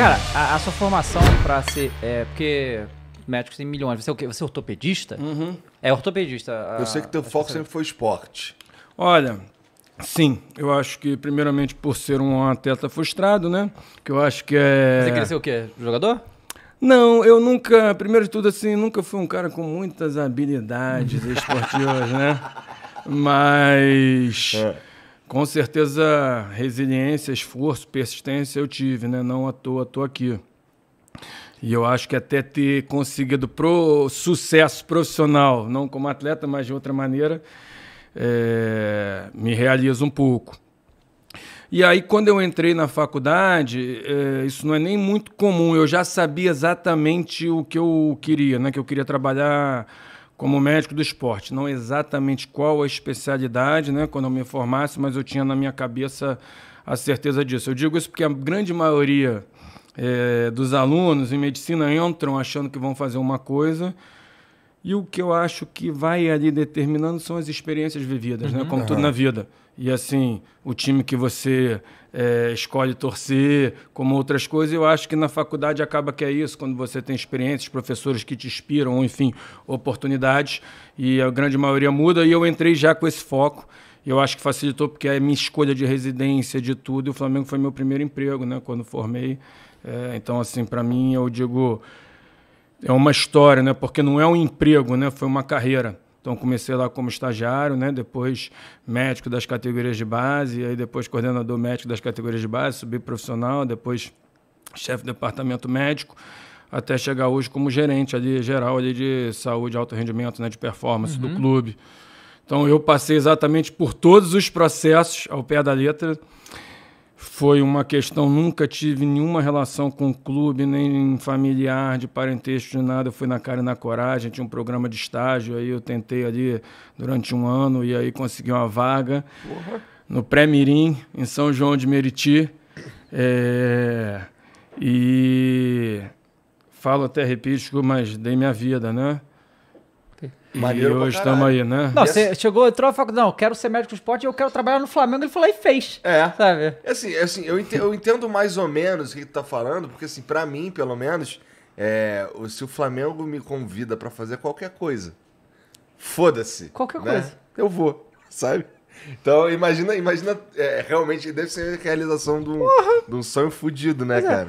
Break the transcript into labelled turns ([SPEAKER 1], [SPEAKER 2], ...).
[SPEAKER 1] Cara, a, a sua formação pra ser. É, porque médicos tem milhões. Você é o quê? Você é ortopedista? Uhum. É ortopedista. A, eu sei que teu foco que sempre foi esporte. Olha, Sim, eu acho que primeiramente por ser um atleta frustrado, né? Que eu acho que é. Você queria ser o quê? Jogador? Não, eu nunca, primeiro de tudo, assim, nunca fui um cara com muitas habilidades esportivas, né? Mas. É. Com certeza, resiliência, esforço, persistência eu tive, né? Não à toa, estou aqui. E eu acho que até ter conseguido pro sucesso profissional, não como atleta, mas de outra maneira, é, me realiza um pouco. E aí, quando eu entrei na faculdade, é, isso não é nem muito comum, eu já sabia exatamente o que eu queria, né? Que eu queria trabalhar como médico do esporte, não exatamente qual a especialidade, né, quando eu me formasse, mas eu tinha na minha cabeça a certeza disso. Eu digo isso porque a grande maioria é, dos alunos em medicina entram achando que vão fazer uma coisa e o que eu acho que vai ali determinando são as experiências vividas, né? uhum. né? Como uhum. tudo na vida. E assim, o time que você é, escolhe torcer, como outras coisas, eu acho que na faculdade acaba que é isso, quando você tem experiências, professores que te inspiram, enfim, oportunidades, e a grande maioria muda, e eu entrei já com esse foco. Eu acho que facilitou porque é a minha escolha de residência, de tudo, e o Flamengo foi meu primeiro emprego, né? Quando formei. É, então, assim, para mim, eu digo, é uma história, né? Porque não é um emprego, né? Foi uma carreira. Então comecei lá como estagiário, né? Depois médico das categorias de base, aí depois coordenador médico das categorias de base, subi profissional, depois chefe do departamento médico, até chegar hoje como gerente ali geral ali de saúde, alto rendimento, né, de performance uhum. do clube. Então eu passei exatamente por todos os processos ao pé da letra foi uma questão, nunca tive nenhuma relação com o clube, nem familiar, de parentesco, de nada. Eu fui na cara e na coragem, tinha um programa de estágio, aí eu tentei ali durante um ano e aí consegui uma vaga no Pré-Mirim, em São João de Meriti. É... E falo até repístico, mas dei minha vida, né? Maneiro e hoje estamos aí, né? Não, você assim, chegou, entrou e falou, não, quero ser médico do esporte e eu quero trabalhar no Flamengo. Ele falou e fez. É. Sabe? É assim, é assim eu, entendo, eu entendo mais ou menos o que tu tá falando, porque assim, para mim, pelo menos, é, se o Flamengo me convida para fazer qualquer coisa, foda-se. Qualquer né? coisa. Eu vou, sabe? Então, imagina, imagina é, realmente, deve ser a realização de um, de um sonho fudido, né, Mas é. cara?